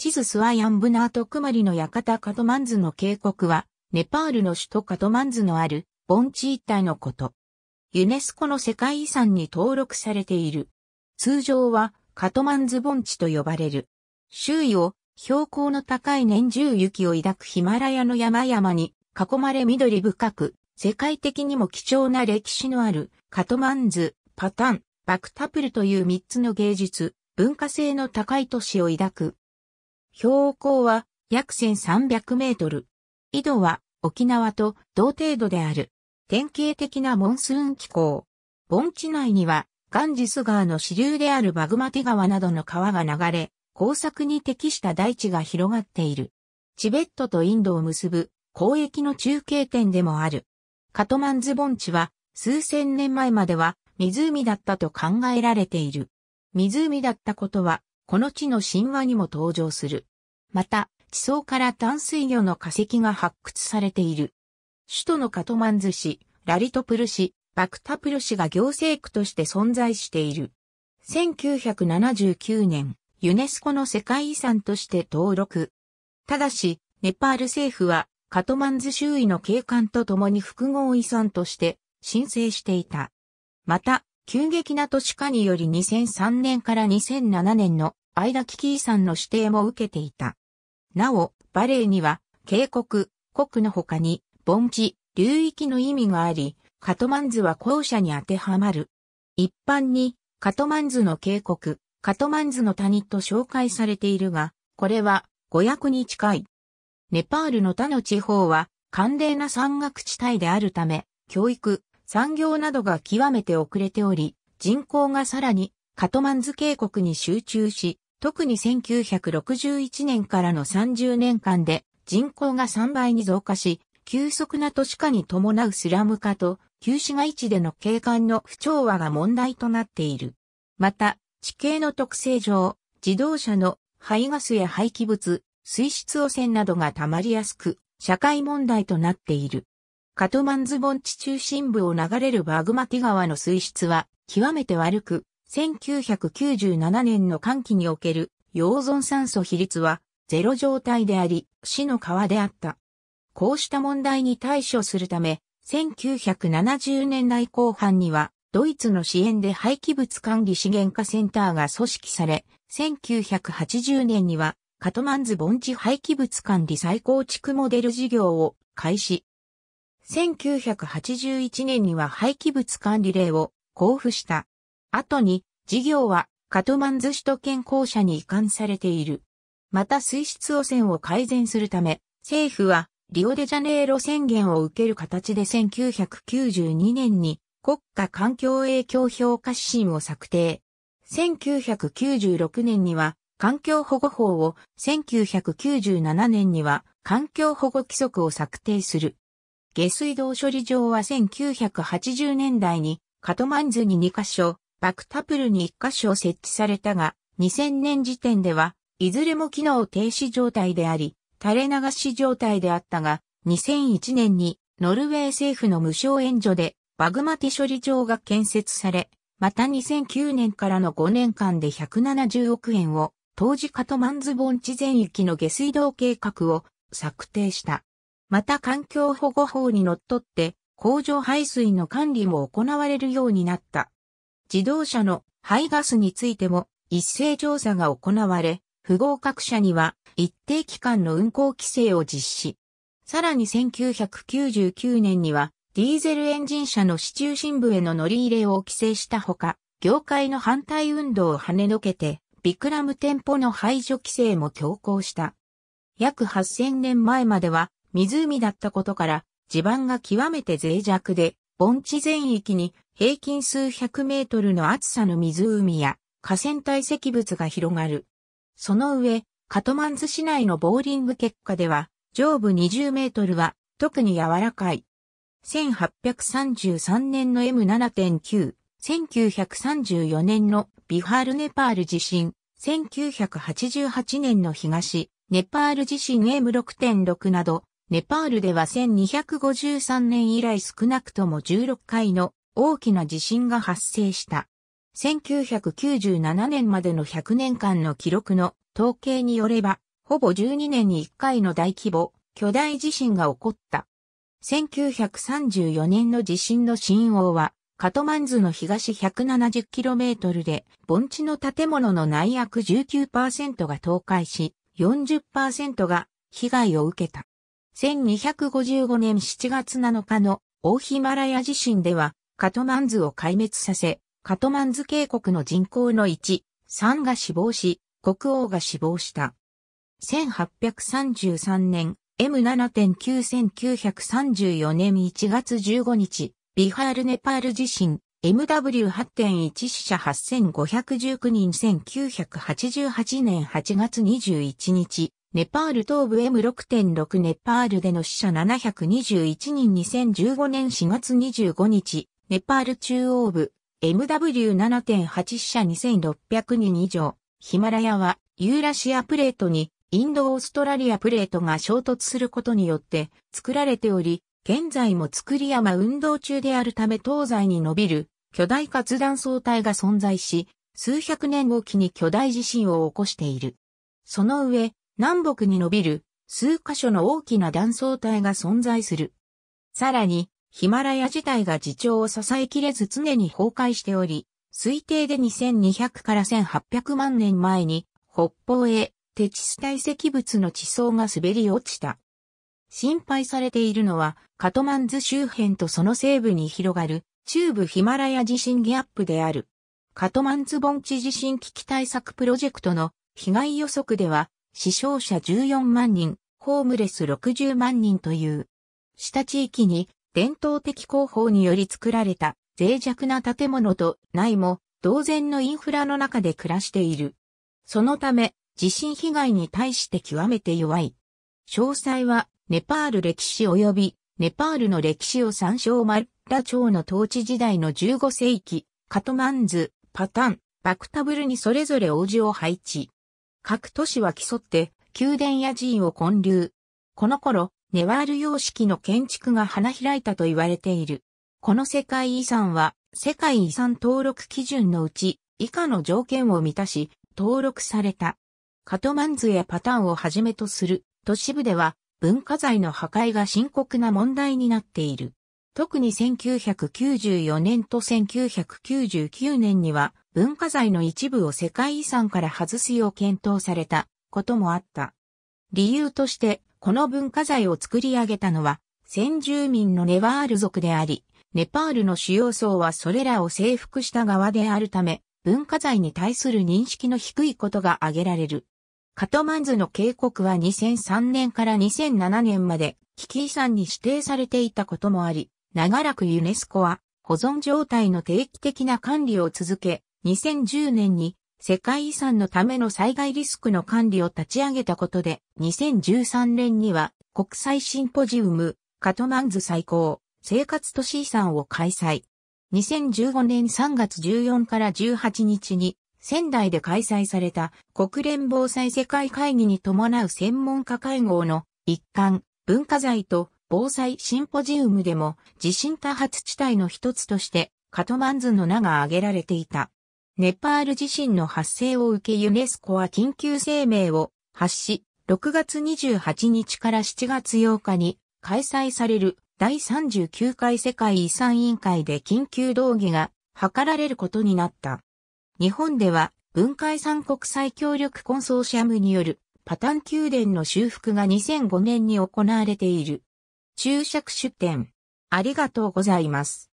地図スワヤンブナートクマリの館カトマンズの渓谷は、ネパールの首都カトマンズのある盆地一帯のこと。ユネスコの世界遺産に登録されている。通常はカトマンズ盆地と呼ばれる。周囲を標高の高い年中雪を抱くヒマラヤの山々に囲まれ緑深く、世界的にも貴重な歴史のあるカトマンズ、パタン、バクタプルという3つの芸術、文化性の高い都市を抱く標高は約1300メートル。緯度は沖縄と同程度である。典型的なモンスーン気候。盆地内にはガンジス川の支流であるバグマテ川などの川が流れ、工作に適した大地が広がっている。チベットとインドを結ぶ交易の中継点でもある。カトマンズ盆地は数千年前までは湖だったと考えられている。湖だったことはこの地の神話にも登場する。また、地層から淡水魚の化石が発掘されている。首都のカトマンズ市、ラリトプル市、バクタプル市が行政区として存在している。1979年、ユネスコの世界遺産として登録。ただし、ネパール政府は、カトマンズ周囲の景観とともに複合遺産として申請していた。また、急激な都市化により2003年から2007年の間危機遺産の指定も受けていた。なお、バレーには、渓谷、国の他に、盆地、流域の意味があり、カトマンズは後者に当てはまる。一般に、カトマンズの渓谷、カトマンズの谷と紹介されているが、これは、語訳に近い。ネパールの他の地方は、寒冷な山岳地帯であるため、教育、産業などが極めて遅れており、人口がさらにカトマンズ渓谷に集中し、特に1961年からの30年間で人口が3倍に増加し、急速な都市化に伴うスラム化と、旧市街地での景観の不調和が問題となっている。また、地形の特性上、自動車の排ガスや廃棄物、水質汚染などが溜まりやすく、社会問題となっている。カトマンズ盆地中心部を流れるバグマティ川の水質は、極めて悪く、1997年の寒気における溶存酸素比率はゼロ状態であり、死の川であった。こうした問題に対処するため、1970年代後半には、ドイツの支援で廃棄物管理資源化センターが組織され、1980年には、カトマンズ盆地廃棄物管理再構築モデル事業を開始。1981年には廃棄物管理例を交付した。後に事業はカトマンズ首都圏公社に移管されている。また水質汚染を改善するため、政府はリオデジャネイロ宣言を受ける形で1992年に国家環境影響評価指針を策定。1996年には環境保護法を、1997年には環境保護規則を策定する。下水道処理場は1980年代にカトマンズに2カ所、バクタプルに1箇所設置されたが、2000年時点では、いずれも機能停止状態であり、垂れ流し状態であったが、2001年にノルウェー政府の無償援助でバグマテ処理場が建設され、また2009年からの5年間で170億円を当時カトマンズ盆地全域の下水道計画を策定した。また環境保護法にのっとって工場排水の管理も行われるようになった。自動車の排ガスについても一斉調査が行われ、不合格者には一定期間の運行規制を実施。さらに1999年にはディーゼルエンジン車の市中心部への乗り入れを規制したほか、業界の反対運動を跳ねのけて、ビクラム店舗の排除規制も強行した。約8000年前までは湖だったことから、地盤が極めて脆弱で、盆地全域に平均数百メートルの厚さの湖や河川堆積物が広がる。その上、カトマンズ市内のボーリング結果では、上部20メートルは特に柔らかい。1833年の M7.9、1934年のビハールネパール地震、1988年の東、ネパール地震 M6.6 など、ネパールでは1253年以来少なくとも16回の大きな地震が発生した。1997年までの100年間の記録の統計によれば、ほぼ12年に1回の大規模、巨大地震が起こった。1934年の地震の震央は、カトマンズの東 170km で、盆地の建物の内約19%が倒壊し、40%が被害を受けた。1255年7月7日の大ヒマラヤ地震では、カトマンズを壊滅させ、カトマンズ渓谷の人口の1、3が死亡し、国王が死亡した。1833年、M7.9934 年1月15日、ビハールネパール地震、MW8.1 死者8519人1988年8月21日、ネパール東部 M6.6 ネパールでの死者721人2015年4月25日、ネパール中央部、MW7.8 社2600人以上、ヒマラヤはユーラシアプレートにインドオーストラリアプレートが衝突することによって作られており、現在も作り山運動中であるため東西に伸びる巨大活断層帯が存在し、数百年おきに巨大地震を起こしている。その上、南北に伸びる数箇所の大きな断層帯が存在する。さらに、ヒマラヤ自体が自長を支えきれず常に崩壊しており、推定で2200から1800万年前に北方へ鉄地堆積物の地層が滑り落ちた。心配されているのはカトマンズ周辺とその西部に広がる中部ヒマラヤ地震ギャップである。カトマンズ盆地地震危機対策プロジェクトの被害予測では死傷者14万人、ホームレス60万人という。下地域に伝統的工法により作られた脆弱な建物と内も同然のインフラの中で暮らしている。そのため、地震被害に対して極めて弱い。詳細は、ネパール歴史及び、ネパールの歴史を参照マッラ朝の統治時代の15世紀、カトマンズ、パタン、バクタブルにそれぞれ王子を配置。各都市は競って、宮殿や寺院を建立。この頃、ネワール様式の建築が花開いたと言われている。この世界遺産は、世界遺産登録基準のうち、以下の条件を満たし、登録された。カトマンズやパターンをはじめとする都市部では、文化財の破壊が深刻な問題になっている。特に1994年と1999年には、文化財の一部を世界遺産から外すよう検討されたこともあった。理由として、この文化財を作り上げたのは、先住民のネワール族であり、ネパールの主要層はそれらを征服した側であるため、文化財に対する認識の低いことが挙げられる。カトマンズの警告は2003年から2007年まで危機遺産に指定されていたこともあり、長らくユネスコは保存状態の定期的な管理を続け、2010年に世界遺産のための災害リスクの管理を立ち上げたことで、2013年には国際シンポジウム、カトマンズ最高、生活都市遺産を開催。2015年3月14から18日に仙台で開催された国連防災世界会議に伴う専門家会合の一環、文化財と防災シンポジウムでも地震多発地帯の一つとしてカトマンズの名が挙げられていた。ネパール地震の発生を受けユネスコは緊急声明を発し、6月28日から7月8日に開催される第39回世界遺産委員会で緊急動議が図られることになった。日本では文化遺産国際協力コンソーシアムによるパタン宮殿の修復が2005年に行われている。注釈出典。ありがとうございます。